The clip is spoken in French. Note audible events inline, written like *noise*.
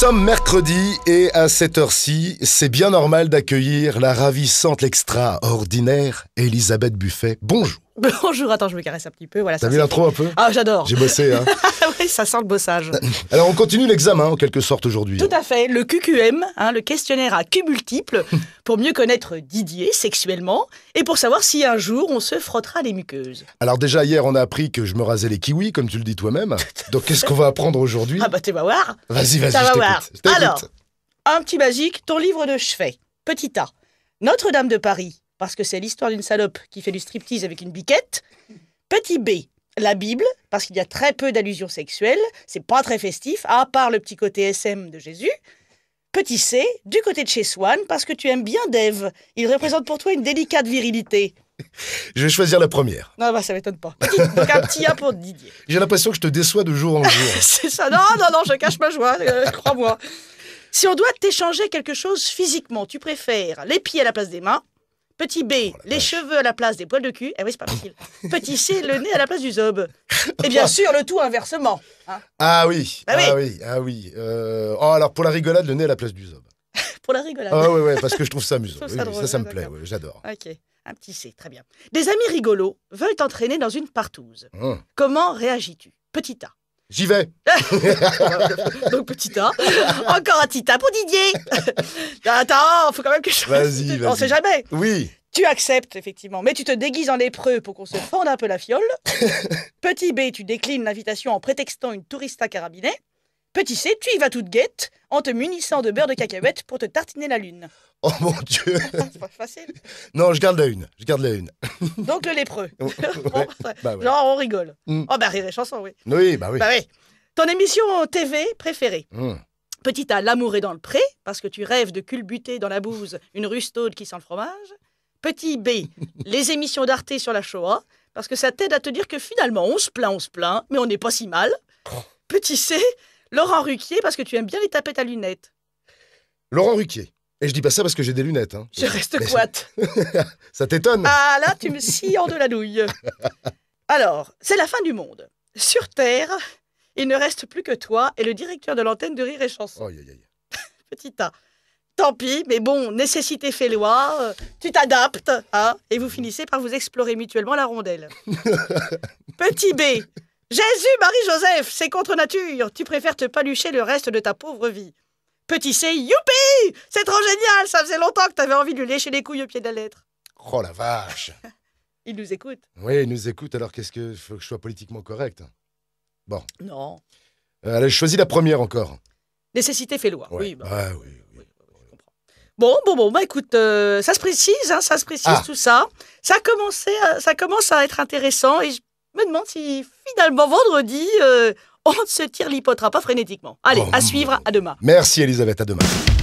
sommes mercredi et à cette heure-ci, c'est bien normal d'accueillir la ravissante, l'extraordinaire Elisabeth Buffet. Bonjour. *laughs* Bonjour, attends, je me caresse un petit peu. Voilà, T'as vu l'intro un peu Ah, j'adore. J'ai bossé, hein. *laughs* oui, ça sent le bossage. *laughs* Alors, on continue l'examen, en quelque sorte, aujourd'hui. Tout à fait, le QQM, hein, le questionnaire à Q multiple, pour mieux connaître Didier sexuellement et pour savoir si un jour on se frottera les muqueuses. Alors, déjà, hier, on a appris que je me rasais les kiwis, comme tu le dis toi-même. Donc, qu'est-ce qu'on va apprendre aujourd'hui Ah, bah, tu vas voir. Vas-y, vas-y. Ça va voir. Alors, un petit magique, ton livre de chevet, petit A. Notre-Dame de Paris, parce que c'est l'histoire d'une salope qui fait du striptease avec une biquette. Petit B, la Bible, parce qu'il y a très peu d'allusions sexuelles, c'est pas très festif, à part le petit côté SM de Jésus. Petit C, du côté de chez Swan, parce que tu aimes bien Dave. Il représente pour toi une délicate virilité. *laughs* Je vais choisir la première. Non, bah, ça m'étonne pas. un petit A pour Didier. J'ai l'impression que je te déçois de jour en jour. *laughs* c'est ça. Non, non, non, je cache ma joie, euh, crois-moi. Si on doit t'échanger quelque chose physiquement, tu préfères les pieds à la place des mains, Petit B, oh les cheveux à la place des poils de cul. Eh oui, c'est pas facile. *laughs* Petit C, le nez à la place du zob. Et eh bien sûr, le tout inversement. Hein. ah bah oui, ah oui, ah oui. Euh, oh, alors pour la rigolade, le nez à la place du zob. *laughs* pour la rigolade. Ah oui, parce que je trouve ça amusant. *laughs* ça, ça, me plaît, j'adore. Ok, un petit C, très bien. Des amis rigolos veulent t'entraîner dans une partouze. Hum. Comment réagis-tu Petit A. J'y vais. *laughs* Donc petit A. Encore un petit A pour Didier. Attends, faut quand même que je. Vas-y, *laughs* On sait jamais. Oui. Tu acceptes, effectivement, mais tu te déguises en lépreux pour qu'on se fende un peu la fiole. *laughs* Petit B, tu déclines l'invitation en prétextant une touriste à Petit C, tu y vas toute guette, en te munissant de beurre de cacahuète pour te tartiner la lune. *laughs* Oh mon dieu C'est *laughs* pas facile. Non, je garde la une, je garde la *laughs* Donc le lépreux. Bah Genre, on rigole. Mm. Oh bah rire et chanson, oui. Oui, bah oui. Bah oui. Ton émission TV préférée mm. Petit A, l'amour est dans le pré, parce que tu rêves de culbuter dans la bouse une rustaude qui sent le fromage. Petit B, les émissions d'Arte sur la Shoah, parce que ça t'aide à te dire que finalement, on se plaint, on se plaint, mais on n'est pas si mal. Oh. Petit C, Laurent Ruquier, parce que tu aimes bien les taper à lunettes. Laurent Ruquier. Et je dis pas ça parce que j'ai des lunettes. Hein. Je reste Mais... *laughs* ça t'étonne Ah là, tu me en de la douille. *laughs* Alors, c'est la fin du monde. Sur Terre, il ne reste plus que toi et le directeur de l'antenne de Rire et Chanson. Oh, *laughs* Petit A. Tant pis, mais bon, nécessité fait loi, euh, tu t'adaptes, hein, et vous finissez par vous explorer mutuellement la rondelle. Petit B, Jésus, Marie-Joseph, c'est contre nature. Tu préfères te palucher le reste de ta pauvre vie. Petit C, youpi C'est trop génial, ça faisait longtemps que t'avais envie de lui lécher les couilles au pied de la lettre. Oh la vache *laughs* Il nous écoute. Oui, il nous écoute, alors qu'est-ce que. Faut que je sois politiquement correct. Bon. Non. Euh, je choisis la première encore. Nécessité fait loi. Bah. Oui, oui, bah, Bon, bon, bon, bah écoute, euh, ça se précise, hein, ça se précise ah. tout ça. Ça, ça commence à être intéressant et me demande si finalement vendredi, euh, on ne se tire l'hypotera pas frénétiquement. Allez, oh, à suivre, à demain. Merci Elisabeth, à demain.